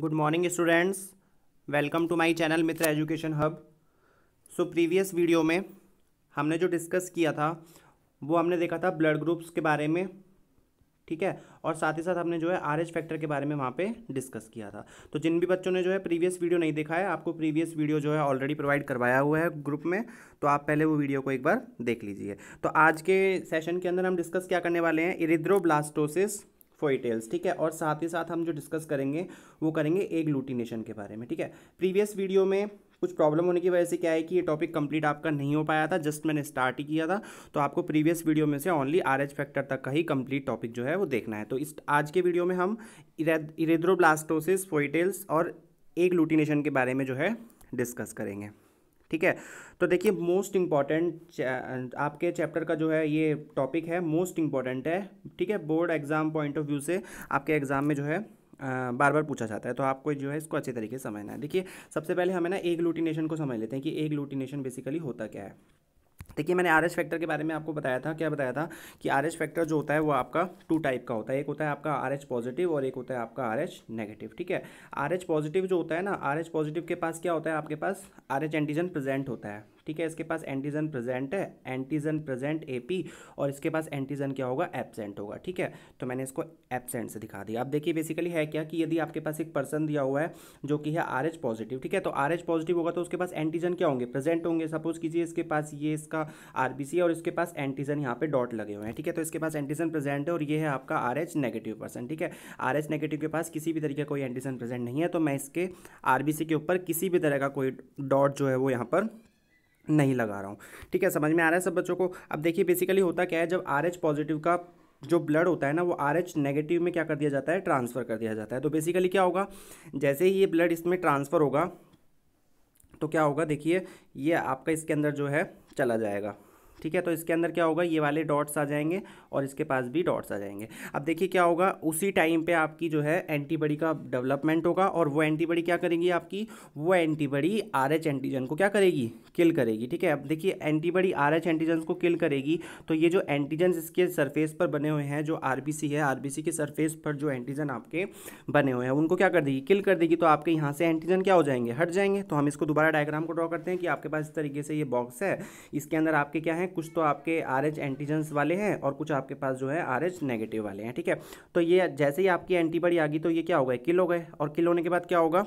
good morning students welcome to my channel Mitra education hub so previous video में हमने जो discuss किया था वो हमने देखा था ब्लड ग्रुप्स के बारे में ठीक है और साथ ही साथ हमने जो है आर एच फैक्टर के बारे में वहाँ पे डिस्कस किया था तो जिन भी बच्चों ने जो है प्रीवियस वीडियो नहीं देखा है आपको प्रीवियस वीडियो जो है ऑलरेडी प्रोवाइड करवाया हुआ है ग्रुप में तो आप पहले वो वीडियो को एक बार देख लीजिए तो आज के सेशन के अंदर हम डिस्कस क्या करने वाले हैं इरिद्रोब्लास्टोसिस फोइटेल्स ठीक है और साथ ही साथ हम जो डिस्कस करेंगे वो करेंगे एग लूटिनेशन के बारे में ठीक है प्रीवियस वीडियो में कुछ प्रॉब्लम होने की वजह से क्या है कि ये टॉपिक कंप्लीट आपका नहीं हो पाया था जस्ट मैंने स्टार्ट ही किया था तो आपको प्रीवियस वीडियो में से ओनली आर एच फैक्टर तक का ही कंप्लीट टॉपिक जो है वो देखना है तो इस आज के वीडियो में हम इरेद्रोब्लास्टोसिस फोइटेल्स और एग लूटिनेशन के बारे में जो है डिस्कस करेंगे ठीक है तो देखिए मोस्ट इम्पॉर्टेंट आपके चैप्टर का जो है ये टॉपिक है मोस्ट इम्पॉर्टेंट है ठीक है board exam point of view से आपके एग्जाम में जो है आ, बार बार पूछा जाता है तो आपको जो है इसको अच्छे तरीके से समझना है देखिए सबसे पहले हमें ना एक लूटिनेशन को समझ लेते हैं कि एक लूटिनेशन बेसिकली होता क्या है देखिए मैंने आर एस फैक्टर के बारे में आपको बताया था क्या बताया था कि आर एस फैक्टर जो होता है वो आपका टू टाइप का होता है एक होता है आपका आर एच पॉजिटिव और एक होता है आपका आर एच नेगेटिव ठीक है आर एच पॉजिटिव जो होता है ना आर एच पॉजिटिव के पास क्या होता है आपके पास आर एच एंटीजन प्रेजेंट होता है ठीक है इसके पास एंटीजन प्रेजेंट है एंटीजन प्रेजेंट एपी और इसके पास एंटीजन क्या होगा एबसेंट होगा ठीक है तो मैंने इसको एबसेंट से दिखा दिया अब देखिए बेसिकली है क्या कि यदि आपके पास एक पर्सन दिया हुआ है जो कि है आर पॉजिटिव ठीक है तो आर पॉजिटिव होगा तो उसके पास एंटीजन क्या होंगे प्रेजेंट होंगे सपोज कीजिए इसके पास ये इसका आर सी और इसके पास एंटीजन यहाँ पे डॉट लगे हुए हैं ठीक है तो इसके पास एंटीजन प्रेजेंट है और ये है आपका आर नेगेटिव पर्सन ठीक है आर नेगेटिव के पास किसी भी तरीके का कोई एंटीजन प्रेजेंट नहीं है तो मैं इसके आर के ऊपर किसी भी तरह का कोई डॉट जो है वो यहाँ पर नहीं लगा रहा हूँ ठीक है समझ में आ रहा है सब बच्चों को अब देखिए बेसिकली होता क्या है जब आर पॉजिटिव का जो ब्लड होता है ना वो आर एच नेगेटिव में क्या कर दिया जाता है ट्रांसफ़र कर दिया जाता है तो बेसिकली क्या होगा जैसे ही ये ब्लड इसमें ट्रांसफ़र होगा तो क्या होगा देखिए ये आपका इसके अंदर जो है चला जाएगा ठीक है तो इसके अंदर क्या होगा ये वाले डॉट्स आ जाएंगे और इसके पास भी डॉट्स आ जाएंगे अब देखिए क्या होगा उसी टाइम पे आपकी जो है एंटीबॉडी का डेवलपमेंट होगा और वो एंटीबॉडी क्या करेगी आपकी वो एंटीबॉडी आर एच एंटीजन को क्या करेगी किल करेगी ठीक है अब देखिए एंटीबॉडी आर एच एंटीजन को किल करेगी तो ये जो एंटीजन इसके सरफेस पर बने हुए हैं जो आर बी सी है आर बी सी के सरफेस पर जो एंटीजन आपके बने हुए हैं उनको क्या कर देगी किल कर देगी तो आपके यहाँ से एंटीजन क्या हो जाएंगे हट जाएंगे तो हम इसको दोबारा डायग्राम को ड्रॉ करते हैं कि आपके पास इस तरीके से ये बॉक्स है इसके अंदर आपके क्या हैं कुछ तो आपके आर एच एंटीजेंस वाले हैं और कुछ आपके पास जो है आर एच नेगेटिव वाले हैं ठीक है तो ये जैसे ही आपकी एंटीबॉडी आ गई तो ये क्या होगा किल हो गए और किल होने के बाद क्या होगा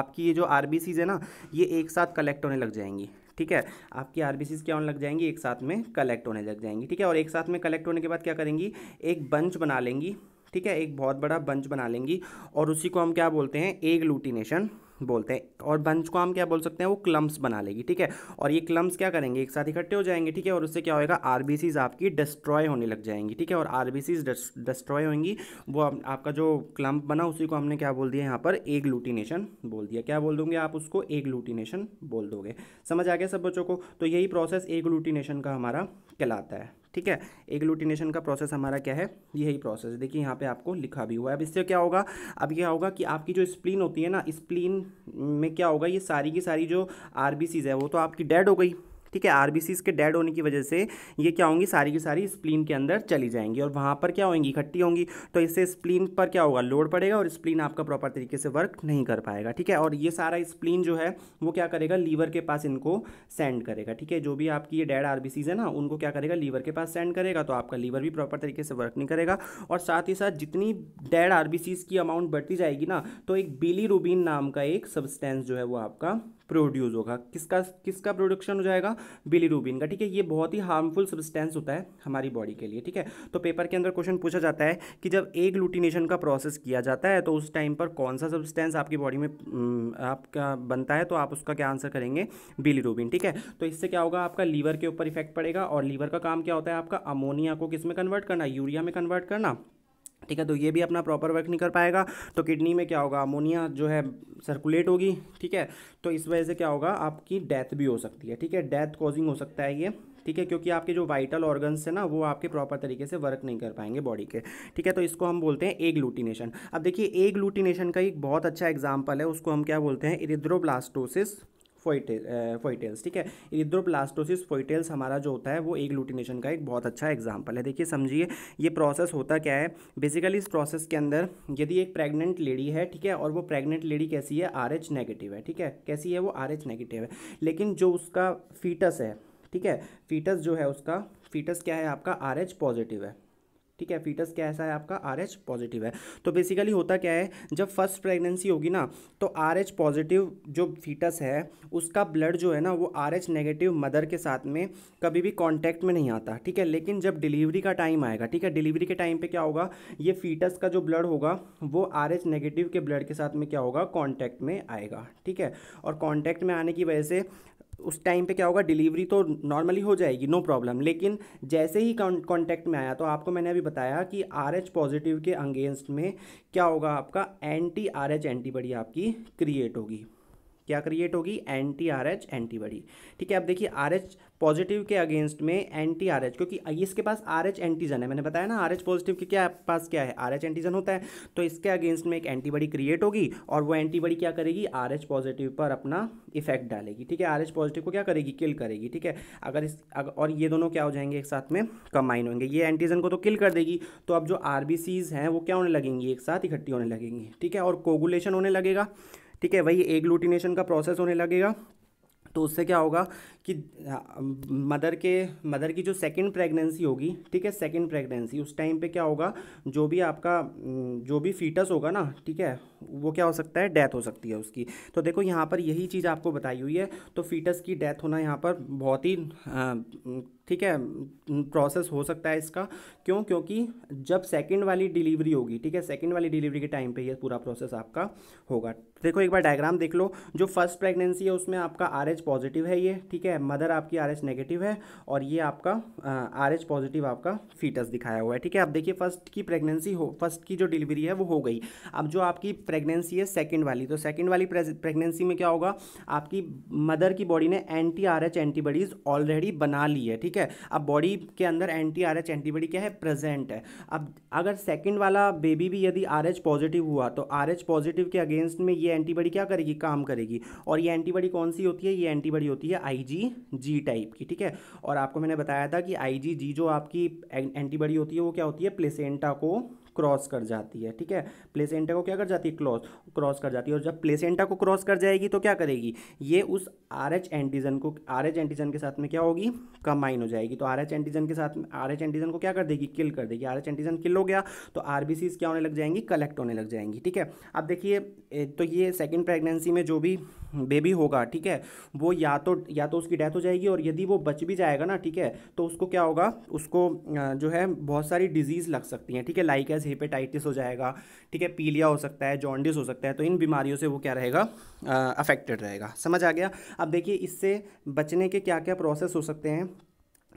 आपकी ये जो आर है ना ये एक साथ कलेक्ट होने लग जाएंगी ठीक है आपकी आर क्या होने लग जाएंगी एक साथ में कलेक्ट होने लग जाएंगी ठीक है और एक साथ में कलेक्ट होने के बाद क्या करेंगी एक बंच बना लेंगी ठीक है एक बहुत बड़ा बंच बना लेंगी और उसी को हम क्या बोलते हैं एग लूटिनेशन बोलते हैं और बंच को हम क्या बोल सकते हैं वो क्लम्स बना लेगी ठीक है और ये क्लम्स क्या करेंगे एक साथ इकट्ठे हो जाएंगे ठीक है और उससे क्या होगा आरबीसीज आपकी डिस्ट्रॉय होने लग जाएंगी ठीक है और आरबीसीज डिस्ट्रॉय होंगी वो आप, आपका जो क्लम्प बना उसी को हमने क्या बोल दिया यहाँ पर एक लूटिनेशन बोल दिया क्या बोल दूंगे आप उसको एक लूटिनेशन बोल दोगे समझ आ गया सब बच्चों को तो यही प्रोसेस एक लूटिनेशन का हमारा कहलाता है ठीक है एक लूटिनेशन का प्रोसेस हमारा क्या है यही प्रोसेस देखिए यहाँ पे आपको लिखा भी हुआ है अब इससे क्या होगा अब यह होगा कि आपकी जो स्प्लीन होती है ना स्प्लीन में क्या होगा ये सारी की सारी जो आर है वो तो आपकी डेड हो गई ठीक है आरबीसीज के डेड होने की वजह से ये क्या होंगी सारी की सारी स्प्लीन के अंदर चली जाएंगी और वहाँ पर क्या होंगी इकट्ठी होंगी तो इससे स्प्लीन पर क्या होगा लोड पड़ेगा और स्प्लीन आपका प्रॉपर तरीके से वर्क नहीं कर पाएगा ठीक है और ये सारा स्प्लीन जो है वो क्या करेगा लीवर के पास इनको सेंड करेगा ठीक है जो भी आपकी ये डेड आरबीसीज है ना उनको क्या करेगा लीवर के पास सेंड करेगा तो आपका लीवर भी प्रॉपर तरीके से वर्क नहीं करेगा और साथ ही साथ जितनी डेड आरबीसीज की अमाउंट बढ़ती जाएगी ना तो एक बिली रूबीन नाम का एक सब्सटेंस जो है वो आपका प्रोड्यूस होगा किसका किसका प्रोडक्शन हो जाएगा बिलीरूबिन का ठीक है ये बहुत ही हार्मफुल सब्सटेंस होता है हमारी बॉडी के लिए ठीक है तो पेपर के अंदर क्वेश्चन पूछा जाता है कि जब एक लुटिनेशन का प्रोसेस किया जाता है तो उस टाइम पर कौन सा सब्सटेंस आपकी बॉडी में हम्म, आपका बनता है तो आप उसका क्या आंसर करेंगे बिलीरूबिन ठीक है तो इससे क्या होगा आपका लीवर के ऊपर इफेक्ट पड़ेगा और लीवर का काम क्या होता है आपका अमोनिया को किस में कन्वर्ट करना यूरिया में कन्वर्ट करना ठीक है तो ये भी अपना प्रॉपर वर्क नहीं कर पाएगा तो किडनी में क्या होगा अमोनिया जो है सर्कुलेट होगी ठीक है तो इस वजह से क्या होगा आपकी डेथ भी हो सकती है ठीक है डेथ कॉजिंग हो सकता है ये ठीक है क्योंकि आपके जो वाइटल ऑर्गन्स हैं ना वो आपके प्रॉपर तरीके से वर्क नहीं कर पाएंगे बॉडी के ठीक है तो इसको हम बोलते हैं एग लूटिनेशन अब देखिए एग लूटिनेशन का एक बहुत अच्छा एग्जाम्पल है उसको हम क्या बोलते हैं इरिद्रोब्लास्टोसिस फोईटेल फोइटेल्स ठीक है इरिद्रोप्लास्टोसिस फोइटेल्स हमारा जो होता है वो एक लूटिनेशन का एक बहुत अच्छा एग्जाम्पल है देखिए समझिए ये प्रोसेस होता क्या है बेसिकली इस प्रोसेस के अंदर यदि एक प्रेग्नेंट लेडी है ठीक है और वो प्रेग्नेंट लेडी कैसी है आर नेगेटिव है ठीक है कैसी है वो आर नेगेटिव है लेकिन जो उसका फीटस है ठीक है फीटस जो है उसका फीटस क्या है आपका आर पॉजिटिव है ठीक है फीटस कैसा है आपका आर एच पॉजिटिव है तो बेसिकली होता क्या है जब फर्स्ट प्रेगनेंसी होगी ना तो आर एच पॉजिटिव जो फीटस है उसका ब्लड जो है ना वो आर एच नेगेटिव मदर के साथ में कभी भी कांटेक्ट में नहीं आता ठीक है लेकिन जब डिलीवरी का टाइम आएगा ठीक है डिलीवरी के टाइम पे क्या होगा ये फीटस का जो ब्लड होगा वो आर एच नेगेटिव के ब्लड के साथ में क्या होगा कॉन्टैक्ट में आएगा ठीक है और कॉन्टैक्ट में आने की वजह से उस टाइम पे क्या होगा डिलीवरी तो नॉर्मली हो जाएगी नो प्रॉब्लम लेकिन जैसे ही कॉन्टैक्ट में आया तो आपको मैंने अभी बताया कि आर एच पॉजिटिव के अंगेंस्ट में क्या होगा आपका एंटी आर एच एंटीबॉडी आपकी क्रिएट होगी क्या क्रिएट होगी एंटी आर एच एंटीबॉडी ठीक है अब देखिए आर एच पॉजिटिव के अगेंस्ट में एंटी आर एच क्योंकि इसके पास आर एच एंटीजन है मैंने बताया ना आर एच पॉजिटिव के क्या पास क्या है आर एच एंटीजन होता है तो इसके अगेंस्ट में एक एंटीबॉडी क्रिएट होगी और वो एंटीबॉडी क्या करेगी आर एच पॉजिटिव पर अपना इफेक्ट डालेगी ठीक है आर एच पॉजिटिव को क्या करेगी किल करेगी ठीक है अगर इस अगर, और ये दोनों क्या हो जाएंगे एक साथ में कंबाइन होंगे ये एंटीजन को तो किल कर देगी तो अब जो आर बी सीज हैं वो क्या होने लगेंगी एक साथ इकट्ठी होने लगेंगी ठीक है और कोगुलेशन होने लगेगा ठीक है वही लूटिनेशन का प्रोसेस होने लगेगा तो उससे क्या होगा कि मदर के मदर की जो सेकंड प्रेगनेंसी होगी ठीक है सेकंड प्रेगनेंसी उस टाइम पे क्या होगा जो भी आपका जो भी फीटस होगा ना ठीक है वो क्या हो सकता है डेथ हो सकती है उसकी तो देखो यहाँ पर यही चीज़ आपको बताई हुई है तो फीटस की डेथ होना यहाँ पर बहुत ही ठीक है प्रोसेस हो सकता है इसका क्यों क्योंकि जब सेकंड वाली डिलीवरी होगी ठीक है सेकंड वाली डिलीवरी के टाइम पे ये पूरा प्रोसेस आपका होगा देखो एक बार डायग्राम देख लो जो फर्स्ट प्रेगनेंसी है उसमें आपका आर एच पॉजिटिव है ये ठीक है मदर आपकी आर एच नेगेटिव है और ये आपका आर एच पॉजिटिव आपका फीटस दिखाया हुआ है ठीक है अब देखिए फर्स्ट की प्रेगनेंसी हो फर्स्ट की जो डिलीवरी है वो हो गई अब जो आपकी प्रेगनेंसी है सेकेंड वाली तो सेकेंड वाली प्रेगनेंसी में क्या होगा आपकी मदर की बॉडी ने anti R H antibodies already बना ली है ठीक है अब बॉडी के अंदर एंटी आर एंटीबॉडी क्या है प्रेजेंट है अब अगर सेकेंड वाला बेबी भी यदि आर एच पॉजिटिव हुआ तो आर एच पॉजिटिव के अगेंस्ट में ये एंटीबॉडी क्या करेगी काम करेगी और ये एंटीबॉडी कौन सी होती है ये एंटीबॉडी होती है आई जी जी टाइप की ठीक है और आपको मैंने बताया था कि आई जी जी जो आपकी एंटीबॉडी होती है वो क्या होती है प्लेसेंटा को क्रॉस कर जाती है ठीक है प्लेसेंटा को क्या कर जाती है क्लॉस क्रॉस कर जाती है और जब प्लेसेंटा को क्रॉस कर जाएगी तो क्या करेगी ये उस आर एच एंटीजन को आर एच एंटीजन के साथ में क्या होगी कंबाइन हो जाएगी तो आर एच एंटीजन के साथ में आर एच एंटीजन को क्या कर देगी किल कर देगी आर एच एंटीजन किल हो गया तो आर बी सीज क्या होने लग जाएंगी कलेक्ट होने लग जाएंगी ठीक है अब देखिए तो ये सेकेंड प्रेगनेंसी में जो भी बेबी होगा ठीक है वो या तो या तो उसकी डेथ हो जाएगी और यदि वो बच भी जाएगा ना ठीक है तो उसको क्या होगा उसको जो है बहुत सारी डिजीज़ लग सकती हैं ठीक है लाइक एज हेपेटाइटिस हो जाएगा ठीक है पीलिया हो सकता है जॉन्डिस हो सकता है सकता है तो इन बीमारियों से वो क्या रहेगा अफेक्टेड रहेगा समझ आ गया अब देखिए इससे बचने के क्या क्या प्रोसेस हो सकते हैं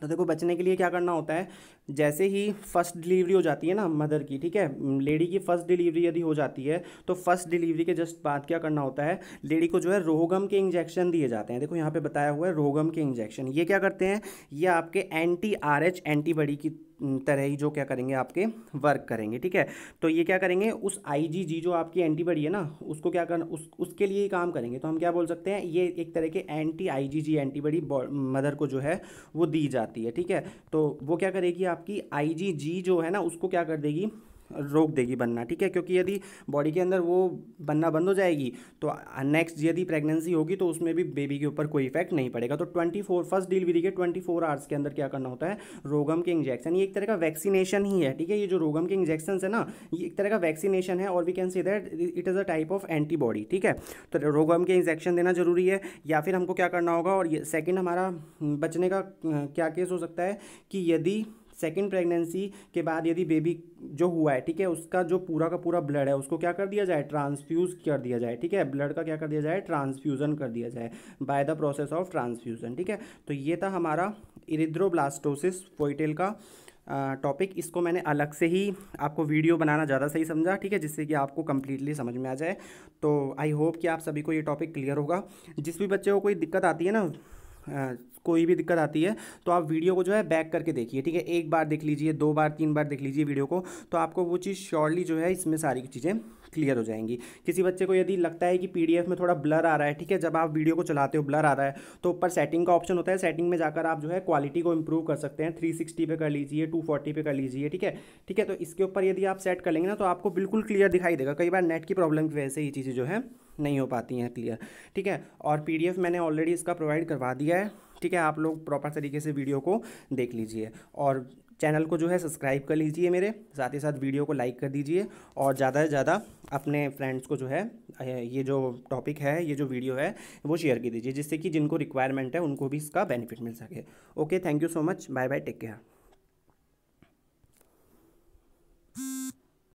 तो देखो बचने के लिए क्या करना होता है जैसे ही फर्स्ट डिलीवरी हो जाती है ना मदर की ठीक है लेडी की फर्स्ट डिलीवरी यदि हो जाती है तो फर्स्ट डिलीवरी के जस्ट बाद क्या करना होता है लेडी को जो है रोहगम के इंजेक्शन दिए जाते हैं देखो यहाँ पे बताया हुआ है रोहगम के इंजेक्शन ये क्या करते हैं ये आपके एंटी आर एंटीबॉडी की तरह ही जो क्या करेंगे आपके वर्क करेंगे ठीक है तो ये क्या करेंगे उस आई जो आपकी एंटीबॉडी है ना उसको क्या करना उस उसके लिए ही काम करेंगे तो हम क्या बोल सकते हैं ये एक तरह के एंटी आई एंटीबॉडी मदर को जो है वो दी जाती है ठीक है तो वो क्या करेगी आपकी आई जो है ना उसको क्या कर देगी रोक देगी बनना ठीक है क्योंकि यदि बॉडी के अंदर वो बनना बंद हो जाएगी तो नेक्स्ट यदि प्रेगनेंसी होगी तो उसमें भी बेबी के ऊपर कोई इफेक्ट नहीं पड़ेगा तो ट्वेंटी फोर फर्स्ट डिलीवरी के ट्वेंटी फोर आवर्स के अंदर क्या करना होता है रोगम के इंजेक्शन ये एक तरह का वैक्सीनेशन ही है ठीक है ये जो रोगम के इंजेक्शन है ना ये एक तरह का वैक्सीनेशन है और we can see that it is a type of antibody ठीक है तो रोगम के इंजेक्शन देना जरूरी है या फिर हमको क्या करना होगा और ये सेकेंड हमारा हम्म, बचने का क्या केस हो सकता है कि यदि सेकेंड प्रेगनेंसी के बाद यदि बेबी जो हुआ है ठीक है उसका जो पूरा का पूरा ब्लड है उसको क्या कर दिया जाए ट्रांसफ्यूज़ कर दिया जाए ठीक है ब्लड का क्या कर दिया जाए ट्रांसफ्यूज़न कर दिया जाए by the process of transfusion ठीक है तो ये था हमारा इरिद्रोब्लास्टोसिस फोइटेल का टॉपिक इसको मैंने अलग से ही आपको वीडियो बनाना ज़्यादा सही समझा ठीक है जिससे कि आपको कम्प्लीटली समझ में आ जाए तो आई होप कि आप सभी को ये टॉपिक क्लियर होगा जिस भी बच्चे को कोई दिक्कत आती है ना कोई भी दिक्कत आती है तो आप वीडियो को जो है बैक करके देखिए ठीक है एक बार देख लीजिए दो बार तीन बार देख लीजिए वीडियो को तो आपको वो चीज़ श्योरली जो है इसमें सारी चीज़ें क्लियर हो जाएंगी किसी बच्चे को यदि लगता है कि पीडीएफ में थोड़ा ब्लर आ रहा है ठीक है जब आप वीडियो को चलाते हो ब्लर आ रहा है तो ऊपर सेटिंग का ऑप्शन होता है सेटिंग में जाकर आप जो है क्वालिटी को इम्प्रूव कर सकते हैं 360 पे कर लीजिए 240 पे कर लीजिए ठीक है ठीक है तो इसके ऊपर यदि आप सेट कर लेंगे ना तो आपको बिल्कुल क्लियर दिखाई देगा कई बार नेट की प्रॉब्लम की वजह से ये चीज़ें जो है नहीं हो पाती हैं क्लियर ठीक है और पी मैंने ऑलरेडी इसका प्रोवाइड करवा दिया है ठीक है आप लोग प्रॉपर तरीके से वीडियो को देख लीजिए और चैनल को जो है सब्सक्राइब कर लीजिए मेरे साथ ही साथ वीडियो को लाइक कर दीजिए और ज़्यादा से ज़्यादा अपने फ्रेंड्स को जो है ये जो टॉपिक है ये जो वीडियो है वो शेयर कर दीजिए जिससे कि जिनको रिक्वायरमेंट है उनको भी इसका बेनिफिट मिल सके okay thank you so much bye bye take care